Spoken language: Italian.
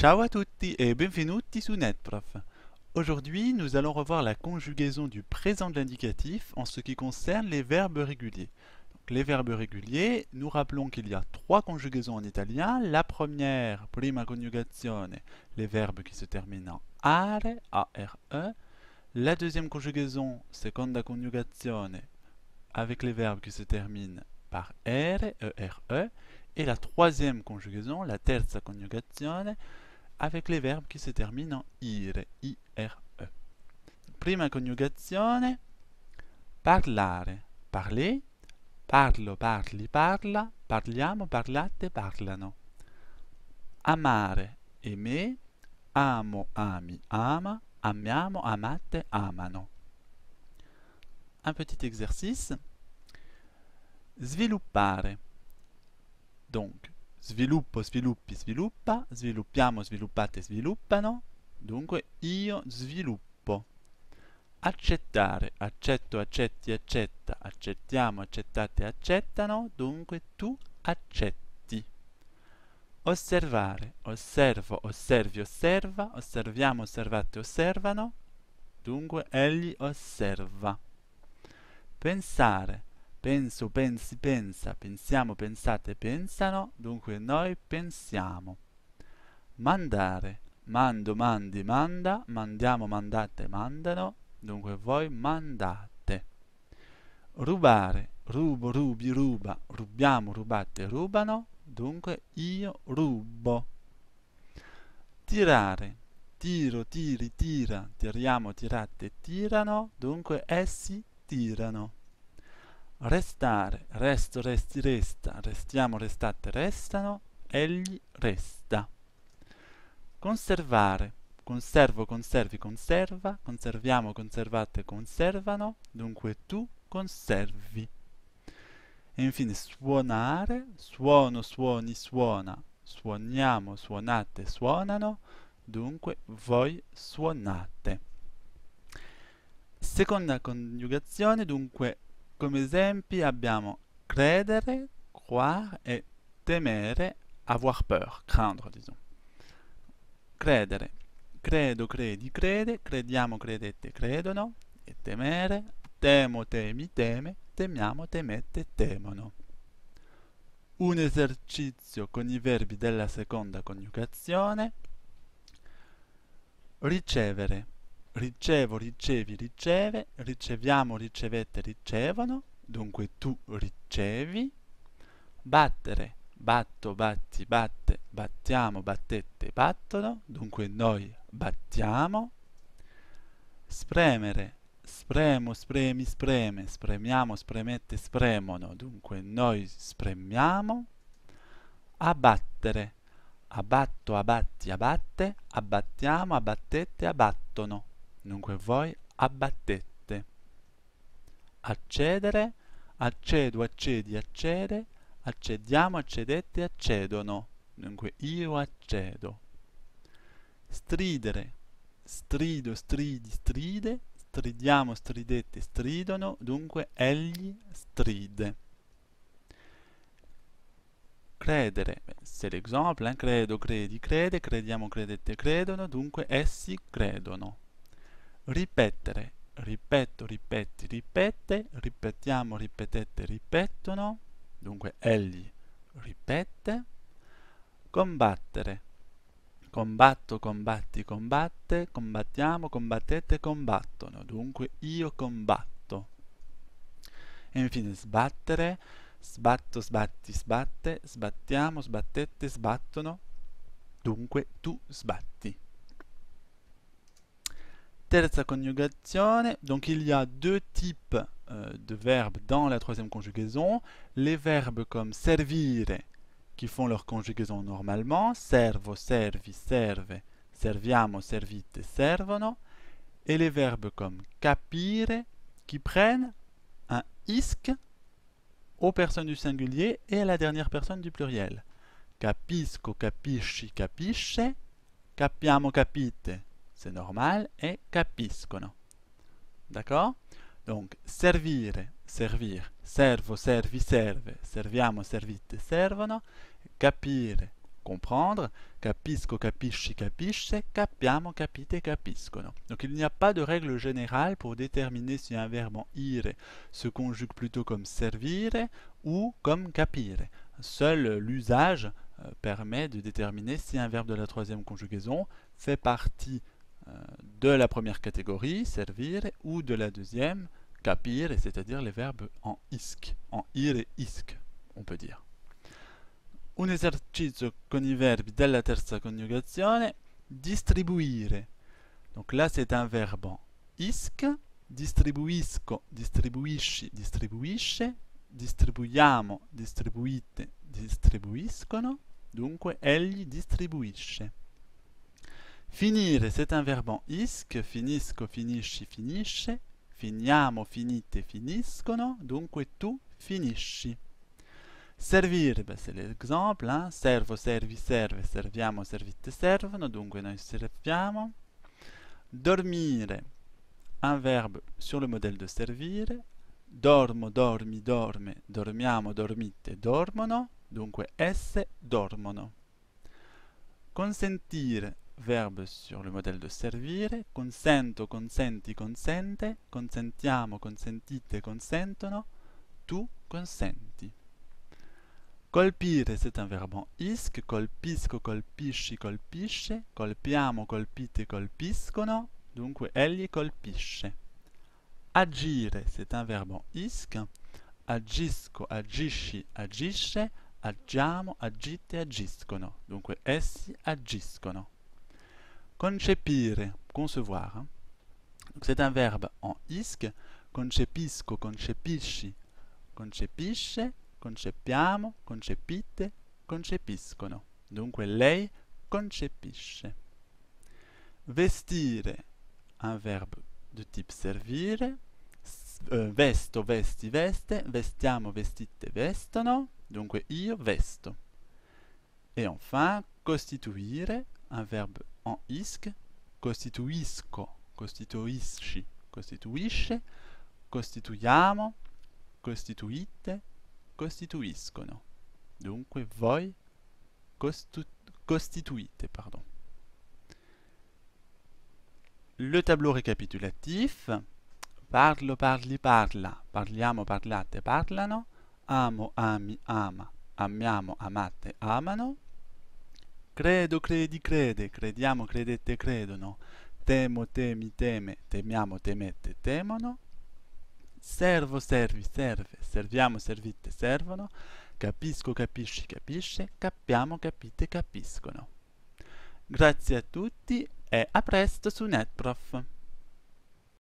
Ciao a tutti et benvenuti su NetProf. Aujourd'hui, nous allons revoir la conjugaison du présent de l'indicatif en ce qui concerne les verbes réguliers. les verbes réguliers, nous rappelons qu'il y a trois conjugaisons en italien. La première, prima conjugazione, les verbes qui se terminent en are, e. La deuxième conjugaison, seconda conjugazione, avec les verbes qui se terminent par r, e, e. Et la troisième conjugaison, la terza conjugazione, avec les verbes qui se terminent en IRE. I-R-E Prima coniugazione, parlare, parler, parlo, parli, parla, parliamo, parlate, parlano. Amare, aimer, amo, ami, ama, amiamo, amate, amano. Un petit exercice. Sviluppare. Donc, sviluppo, sviluppi, sviluppa, sviluppiamo, sviluppate, sviluppano, dunque io sviluppo. Accettare, accetto, accetti, accetta, accettiamo, accettate, accettano, dunque tu accetti. Osservare, osservo, osservi, osserva, osserviamo, osservate, osservano, dunque egli osserva. Pensare, Penso, pensi, pensa, pensiamo, pensate, pensano, dunque noi pensiamo. Mandare, mando, mandi, manda, mandiamo, mandate, mandano, dunque voi mandate. Rubare, rubo, rubi, ruba, rubiamo, rubate, rubano, dunque io rubo. Tirare, tiro, tiri, tira, tiriamo, tirate, tirano, dunque essi tirano restare, resto, resti, resta, restiamo, restate, restano, egli resta. Conservare, conservo, conservi, conserva, conserviamo, conservate, conservano, dunque tu conservi. E infine suonare, suono, suoni, suona, suoniamo, suonate, suonano, dunque voi suonate. Seconda coniugazione, dunque come esempi abbiamo credere, croire e temere, avoir peur, craindre, diciamo. Credere, credo, credi, crede, crediamo, credete, credono, e temere, temo, temi, teme, temiamo, temette, temono. Un esercizio con i verbi della seconda coniugazione. Ricevere, ricevo, ricevi, riceve, riceviamo, ricevete, ricevono, dunque tu ricevi, battere, batto, batti, batte, battiamo, battette, battono, dunque noi battiamo, spremere, spremo, spremi, spreme, spremiamo, spremette, spremono, dunque noi spremiamo, abbattere, abatto, abatti, abatte, abbattiamo, abbattette, abbattono. Dunque voi abbattete. Accedere, accedo, accedi, accede, accediamo, accedette, accedono. Dunque io accedo. Stridere, strido, stridi, stride, stridiamo, stridette, stridono, dunque egli stride. Credere, se l'esempio, plan, credo, credi, crede, crediamo, credette, credono, dunque essi credono ripetere, ripeto, ripeti, ripete, ripetiamo, ripetete, ripetono, dunque egli ripete, combattere, combatto, combatti, combatte, combattiamo, combattete, combattono, dunque io combatto. E infine sbattere, sbatto, sbatti, sbatte, sbattiamo, sbattete, sbattono, dunque tu sbatti. Terza conjugation. donc il y a deux types euh, de verbes dans la troisième conjugaison. Les verbes comme servire, qui font leur conjugaison normalement, servo, servi, serve, serviamo, servite, servono, et les verbes comme capire, qui prennent un isque aux personnes du singulier et à la dernière personne du pluriel. Capisco, capisci, capisce, capiamo, capite c'est normal, et capiscono. D'accord Donc, servire, servir, servo, servi, serve, serviamo, servite, servono, capire, comprendre, capisco, capisci, capisce, capiamo, capite, capiscono. Donc il n'y a pas de règle générale pour déterminer si un verbe en ire se conjugue plutôt comme servire ou comme capire. Seul l'usage euh, permet de déterminer si un verbe de la troisième conjugaison fait partie de la première catégorie, servir, ou de la deuxième, capire c'est-à-dire les verbes en isc, en ir et isc, on peut dire. Un esercizio con i verbi della terza coniugazione, distribuire. Donc là, c'est un verbe en isc, distribuisco, distribuisci, distribuisce, distribuiamo, distribuite, distribuiscono, dunque egli distribuisce. Finire, c'est un verbe en isc, finisco, finisci, finisce, finiamo, finite, finiscono, dunque tu finisci. Servire, c'est l'exemple, hein? servo, servi, serve, serviamo, servite, servono, dunque noi serviamo. Dormire, un verbe sur le modèle de servire, dormo, dormi, dorme, dormiamo, dormite, dormono, dunque esse dormono. Consentire, verb sur le modello de servire, consento, consenti, consente, consentiamo, consentite, consentono, tu consenti. Colpire, c'est un verbo isc, colpisco, colpisci, colpisce, colpiamo, colpite, colpiscono, dunque egli colpisce. Agire, c'est un verbo isc, agisco, agisci, agisce, agiamo, agite, agiscono, dunque essi agiscono. Concepire, concevoir. Hein. C'est un verbe en isque. Concepisco, concepisci, concepisce, concepiamo, concepite, concepiscono. Dunque lei concepisce. Vestire, un verbo di tipo servire. Euh, vesto, vesti, veste. Vestiamo, vestite, vestono. Dunque io vesto. E enfin, costituire, un verbe en isque, costituisco, costituisci, costituisce, costituiamo, costituite, costituiscono. Dunque voi costituite. Pardon. Le tableau récapitulatif. Parlo, parli, parla. Parliamo, parlate, parlano. Amo, ami, ama. Amiamo, amate, amano. Credo, credi, crede, crediamo, credette, credono. Temo, temi, teme, temiamo, temette, temono. Servo, servi, serve, serviamo, servite, servono. Capisco, capisci, capisce. Capiamo, capite, capiscono. Grazie a tutti e a presto su NetProf.